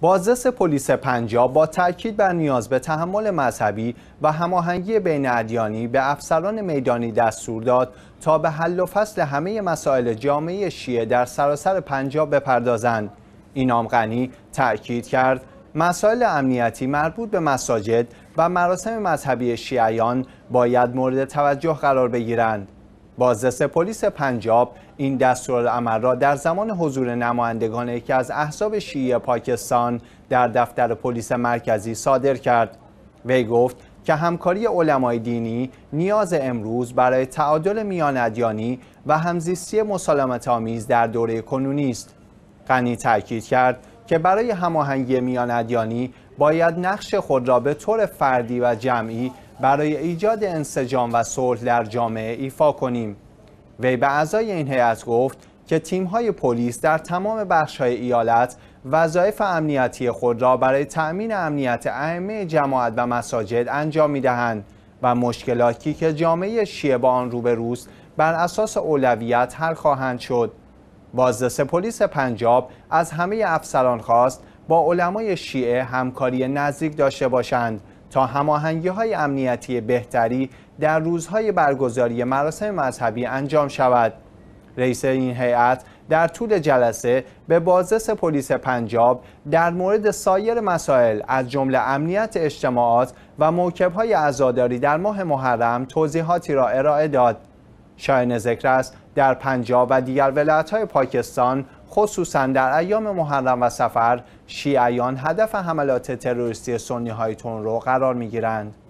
بازرس پلیس پنجاب با تاکید بر نیاز به تحمل مذهبی و هماهنگی بین ادیانی به افسران میدانی دستور داد تا به حل و فصل همه مسائل جامعه شیعه در سراسر پنجاب بپردازند اینام غنی تاکید کرد مسائل امنیتی مربوط به مساجد و مراسم مذهبی شیعیان باید مورد توجه قرار بگیرند بازرس پلیس پنجاب این دستورالعمل را در زمان حضور نمایندگان یکی از احزاب شیعه پاکستان در دفتر پلیس مرکزی صادر کرد وی گفت که همکاری علمای دینی نیاز امروز برای تعادل میان و همزیستی مسالمت آمیز در دوره کنونی است غنی تاکید کرد که برای هماهنگی میان باید نقش خود را به طور فردی و جمعی برای ایجاد انسجام و صلح در جامعه ایفا کنیم وی به اعضای این هیئت گفت که های پلیس در تمام های ایالت وظایف امنیتی خود را برای تأمین امنیت ائمه جماعت و مساجد انجام می‌دهند و مشکلاتی که جامعه شیعه با آن روبروست بر اساس اولویت حل خواهند شد. بازرس پلیس پنجاب از همه افسران خواست با علمای شیعه همکاری نزدیک داشته باشند تا هماهنگی های امنیتی بهتری در روزهای برگزاری مراسم مذهبی انجام شود. رئیس این هیئت در طول جلسه به بازرس پلیس پنجاب در مورد سایر مسائل از جمله امنیت اجتماعات و های عزاداری در ماه محرم توضیحاتی را ارائه داد. شاین ذکر است در پنجاب و دیگر ولایت‌های پاکستان خصوصا در ایام محرم و سفر شیعیان هدف حملات تروریستی سنی های تون رو قرار می گیرند.